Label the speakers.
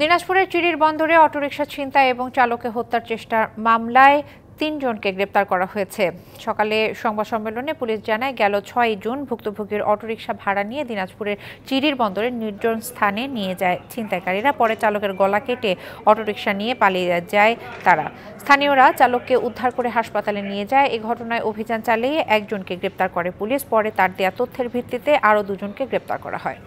Speaker 1: দিনাজপুরের চিরির বন্দরে অটোরিকশা ছিনতাই এবং চালকে হত্যার চেষ্টার মামলায় তিনজনকে গ্রেপ্তার করা হয়েছে সকালে সংবাদ সম্মেলনে পুলিশ জানায় গেল ছয় জুন ভুক্তভোগীর অটোরিকশা ভাড়া নিয়ে দিনাজপুরের চিরির বন্দরের নির্জন স্থানে নিয়ে যায় ছিনতাইকারীরা পরে চালকের গলা কেটে অটোরিকশা নিয়ে পালিয়ে যায় তারা স্থানীয়রা চালককে উদ্ধার করে হাসপাতালে নিয়ে যায় এ ঘটনায় অভিযান চালিয়ে একজনকে গ্রেপ্তার করে পুলিশ পরে তার দেয়া তথ্যের ভিত্তিতে আরও দুজনকে গ্রেপ্তার করা হয়